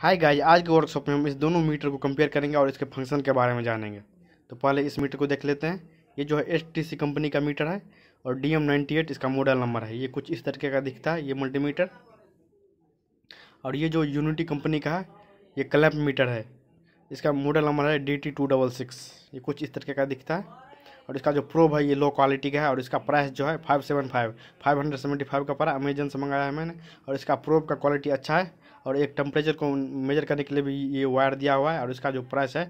hi guys आज के workshop में हम इस दोनों मीटर को कंपेयर करेंगे और इसके फंक्शन के बारे में जानेंगे तो पहले इस मीटर को देख लेते हैं ये जो है एच कंपनी का मीटर है और डी एम इसका मॉडल नंबर है ये कुछ इस तरीके का दिखता है ये मल्टीमीटर और ये जो यूनिटी कंपनी का है ये क्लैप मीटर है इसका मॉडल नंबर है D T two double six ये कुछ इस तरीके का दिखता है और इसका जो प्रोब है ये लो क्वालिटी का है और इसका प्राइस जो है five seven five five hundred seventy five का पड़ा अमेजन से मंगाया है मैंने और इसका प्रोब का क्वालिटी अच्छा है और एक टेम्परेचर को मेजर करने के लिए भी ये वायर दिया हुआ है और इसका जो प्राइस है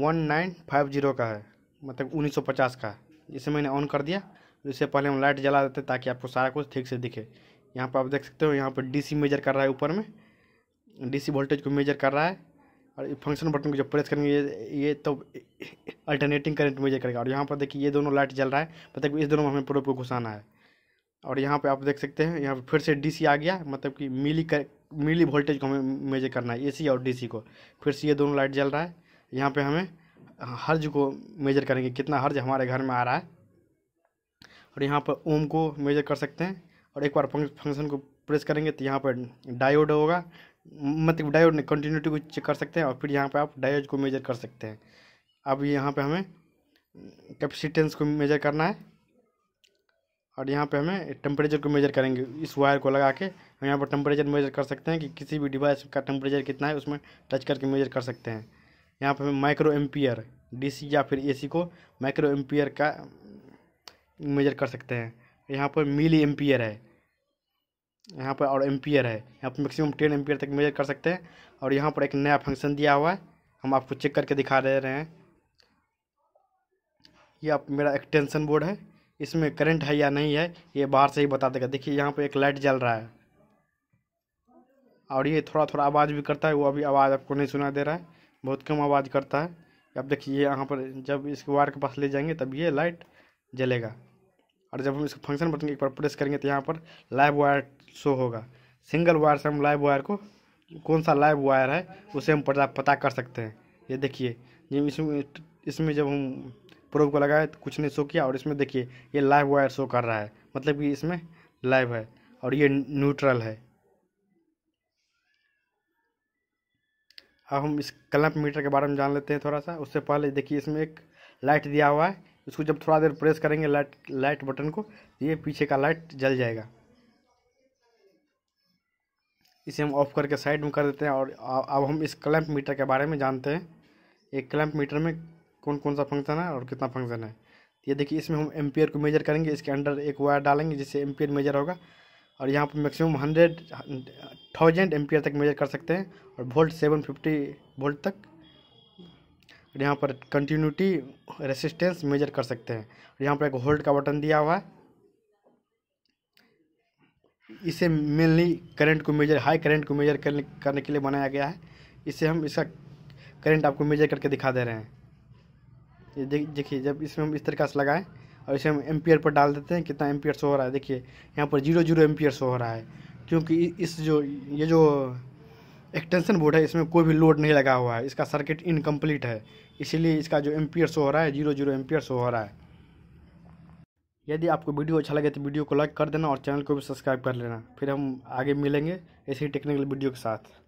वन नाइन फाइव जीरो का है मतलब उन्नीस सौ पचास का है इसे मैंने ऑन कर दिया इससे पहले हम लाइट जला देते ताकि आपको सारा कुछ ठीक से दिखे यहाँ पर आप देख सकते हो यहाँ पर डी मेजर कर रहा है ऊपर में डी वोल्टेज को मेजर कर रहा है और फंक्शन बटन को जब प्रेस करेंगे ये ये तो अल्टरनेटिंग करंट मेजर करेगा और यहाँ पर देखिए ये दोनों लाइट जल रहा है मतलब इस दोनों में हमें प्रोब को घुसाना है और यहाँ पे आप देख सकते हैं यहाँ पे फिर से डीसी आ गया मतलब कि मिली कर मिली वोल्टेज को हमें मेजर करना है एसी और डीसी को फिर से ये दोनों लाइट जल रहा है यहाँ पे हमें हाँ, हर्ज को मेजर करेंगे कितना हर्ज हमारे घर में आ रहा है और यहाँ पर ओम को मेजर कर सकते हैं और एक बार फंक्शन को प्रेस करेंगे तो यहाँ पर डायोड होगा मतलब डायोड ने कंटिन्यूटी को चेक कर सकते हैं और फिर यहाँ पर आप डायोड को मेजर कर सकते हैं अब यहाँ पर हमें कैपेसिटेंस को मेजर करना है और यहाँ पे हमें टेम्परेचर को मेजर करेंगे इस वायर को लगा के हम यहाँ पर टेम्परेचर मेजर कर सकते हैं कि किसी भी डिवाइस का टेम्परेचर कितना है उसमें टच करके मेजर कर सकते हैं यहाँ पर हमें माइक्रो एम्पियर डी या फिर ए को माइक्रो एम्पियर का मेजर कर सकते हैं यहाँ पर मिली एम्पियर है यहाँ पर और एम्पियर है यहाँ पर मैक्सिमम टेन एम्पियर तक मेजर कर सकते हैं और यहाँ पर एक नया फंक्शन दिया हुआ है हम आपको चेक करके दिखा दे रहे हैं ये आप मेरा एक्सटेंशन बोर्ड है इसमें करंट है या नहीं है ये बाहर से ही बता देगा देखिए यहाँ पे एक लाइट जल रहा है और ये थोड़ा थोड़ा आवाज़ भी करता है वो अभी आवाज़ आपको नहीं सुना दे रहा है बहुत कम आवाज़ करता है अब देखिए ये यहाँ पर जब इस वायर के पास ले जाएंगे तब ये लाइट जलेगा और जब हम इसको फंक्शन बटन एक बार प्रेस करेंगे तो यहाँ पर लाइव वायर शो होगा सिंगल वायर से हम लाइव वायर को कौन सा लाइव वायर है उसे हम पता पता कर सकते हैं ये देखिए जब इसमें इसमें जब हम प्रोब को लगाया तो कुछ नहीं शो किया और इसमें देखिए ये लाइव वायर शो कर रहा है मतलब कि इसमें लाइव है और ये न्यूट्रल है अब हम इस क्लम्प मीटर के बारे में जान लेते हैं थोड़ा सा उससे पहले देखिए इसमें एक लाइट दिया हुआ है इसको जब थोड़ा देर प्रेस करेंगे लाइट लाइट बटन को तो ये पीछे का लाइट जल जाएगा इसे हम ऑफ करके साइड में कर देते हैं और अब हम इस क्लैंप मीटर के बारे में जानते हैं एक क्लैंप मीटर में कौन कौन सा फंक्शन है और कितना फंक्शन है ये देखिए इसमें हम एम्पियर को मेजर करेंगे इसके अंडर एक वायर डालेंगे जिससे एम्पियर मेजर होगा और यहाँ पर मैक्सिमम हंड्रेड थाउजेंड एम्पियर तक मेजर कर सकते हैं और वोल्ट सेवन फिफ्टी वोल्ट तक और यहाँ पर कंटिन्यूटी रेसिस्टेंस मेजर कर सकते हैं और यहाँ पर एक होल्ड का बटन दिया हुआ है इसे मेनली करंट को मेजर हाई करंट को मेजर करने के लिए बनाया गया है इसे हम इसका करंट आपको मेजर करके दिखा दे रहे हैं ये देखिए जब इसमें हम इस तरीके से लगाएं और इसे हम एम्पियर पर डाल देते हैं कितना एम्पियर शो हो रहा है देखिए यहाँ पर जीरो जीरो एम्पियर शो हो रहा है क्योंकि इस जो ये जो एक्सटेंशन बोर्ड है इसमें कोई भी लोड नहीं लगा हुआ है इसका सर्किट इनकम्प्लीट है इसीलिए इसका जो एम्पियर शो हो रहा है जीरो जीरो एम्पियर शो हो रहा है यदि आपको वीडियो अच्छा लगे तो वीडियो को लाइक कर देना और चैनल को भी सब्सक्राइब कर लेना फिर हम आगे मिलेंगे ऐसे ही टेक्निकल वीडियो के साथ